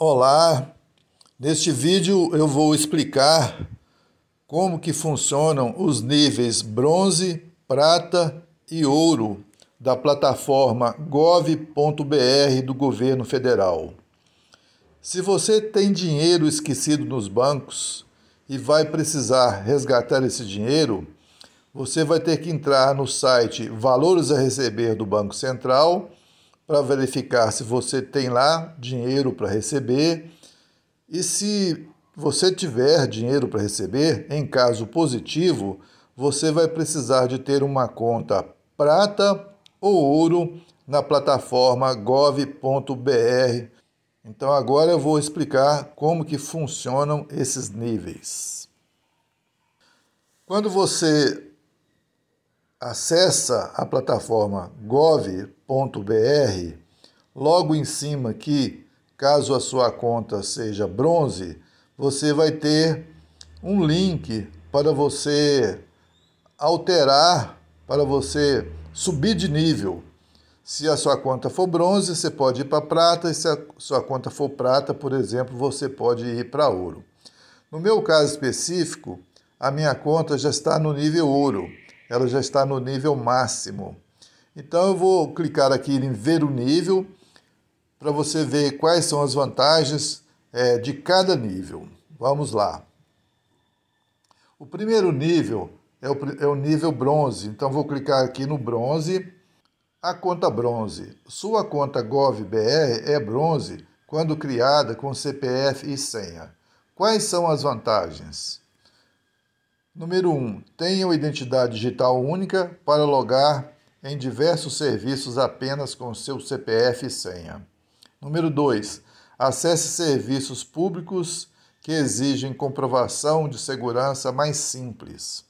Olá, neste vídeo eu vou explicar como que funcionam os níveis bronze, prata e ouro da plataforma gov.br do governo federal. Se você tem dinheiro esquecido nos bancos e vai precisar resgatar esse dinheiro, você vai ter que entrar no site Valores a Receber do Banco Central para verificar se você tem lá dinheiro para receber e se você tiver dinheiro para receber, em caso positivo, você vai precisar de ter uma conta prata ou ouro na plataforma gov.br. Então agora eu vou explicar como que funcionam esses níveis. Quando você acessa a plataforma gov.br, logo em cima aqui, caso a sua conta seja bronze, você vai ter um link para você alterar, para você subir de nível. Se a sua conta for bronze, você pode ir para prata, e se a sua conta for prata, por exemplo, você pode ir para ouro. No meu caso específico, a minha conta já está no nível ouro ela já está no nível máximo. Então eu vou clicar aqui em ver o nível para você ver quais são as vantagens é, de cada nível. Vamos lá. O primeiro nível é o, é o nível bronze, então vou clicar aqui no bronze. A conta bronze. Sua conta GovBR é bronze quando criada com CPF e senha. Quais são as vantagens? Número 1. Um, tenha uma identidade digital única para logar em diversos serviços apenas com seu CPF e senha. Número 2. Acesse serviços públicos que exigem comprovação de segurança mais simples.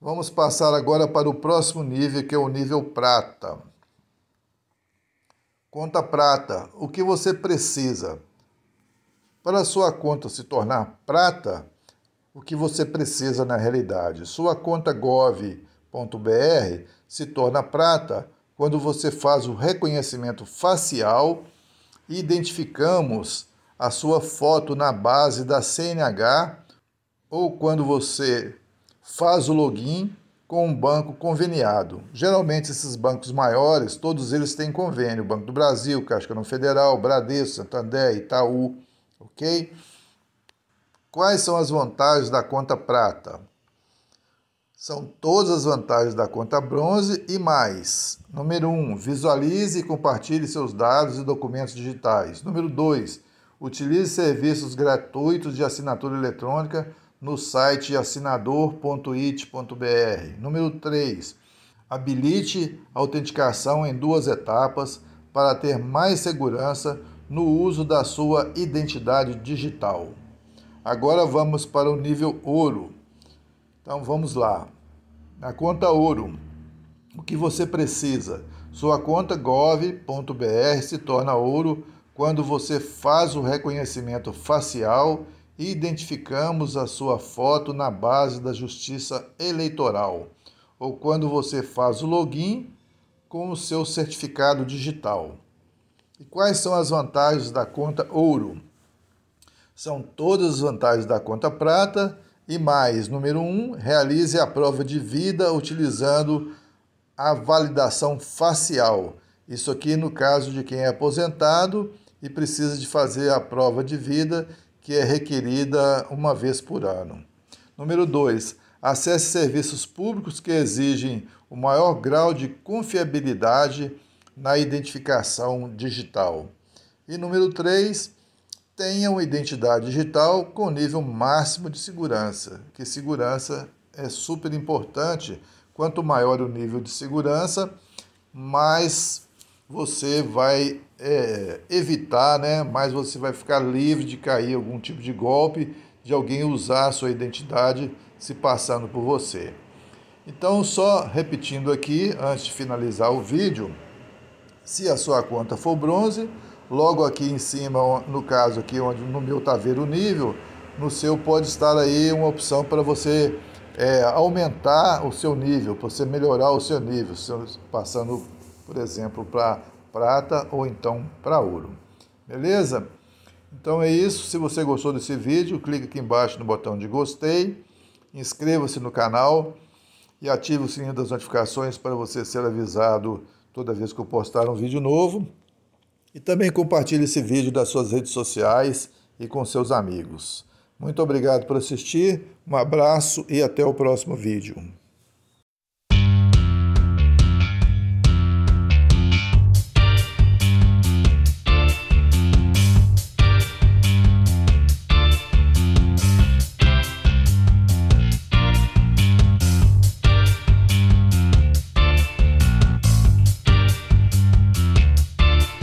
Vamos passar agora para o próximo nível, que é o nível prata. Conta prata. O que você precisa? Para sua conta se tornar prata, o que você precisa na realidade. Sua conta gov.br se torna prata quando você faz o reconhecimento facial e identificamos a sua foto na base da CNH ou quando você faz o login com um banco conveniado. Geralmente esses bancos maiores, todos eles têm convênio, Banco do Brasil, Caixa Econômica Federal, Bradesco, Santander, Itaú, OK? Quais são as vantagens da conta prata? São todas as vantagens da conta bronze e mais. Número 1. Um, visualize e compartilhe seus dados e documentos digitais. Número 2. Utilize serviços gratuitos de assinatura eletrônica no site assinador.it.br. Número 3. Habilite a autenticação em duas etapas para ter mais segurança no uso da sua identidade digital. Agora vamos para o nível ouro. Então vamos lá. Na conta ouro, o que você precisa? Sua conta gov.br se torna ouro quando você faz o reconhecimento facial e identificamos a sua foto na base da Justiça Eleitoral, ou quando você faz o login com o seu certificado digital. E quais são as vantagens da conta ouro? São todas as vantagens da conta prata. E mais, número 1, um, realize a prova de vida utilizando a validação facial. Isso aqui no caso de quem é aposentado e precisa de fazer a prova de vida, que é requerida uma vez por ano. Número 2, acesse serviços públicos que exigem o maior grau de confiabilidade na identificação digital. E número 3, tenha uma identidade digital com nível máximo de segurança, que segurança é super importante. Quanto maior o nível de segurança, mais você vai é, evitar, né? mais você vai ficar livre de cair algum tipo de golpe, de alguém usar a sua identidade se passando por você. Então, só repetindo aqui, antes de finalizar o vídeo, se a sua conta for bronze, logo aqui em cima, no caso aqui onde no meu está ver o nível, no seu pode estar aí uma opção para você é, aumentar o seu nível, para você melhorar o seu nível, passando, por exemplo, para prata ou então para ouro. Beleza? Então é isso. Se você gostou desse vídeo, clique aqui embaixo no botão de gostei, inscreva-se no canal e ative o sininho das notificações para você ser avisado toda vez que eu postar um vídeo novo. E também compartilhe esse vídeo das suas redes sociais e com seus amigos. Muito obrigado por assistir, um abraço e até o próximo vídeo.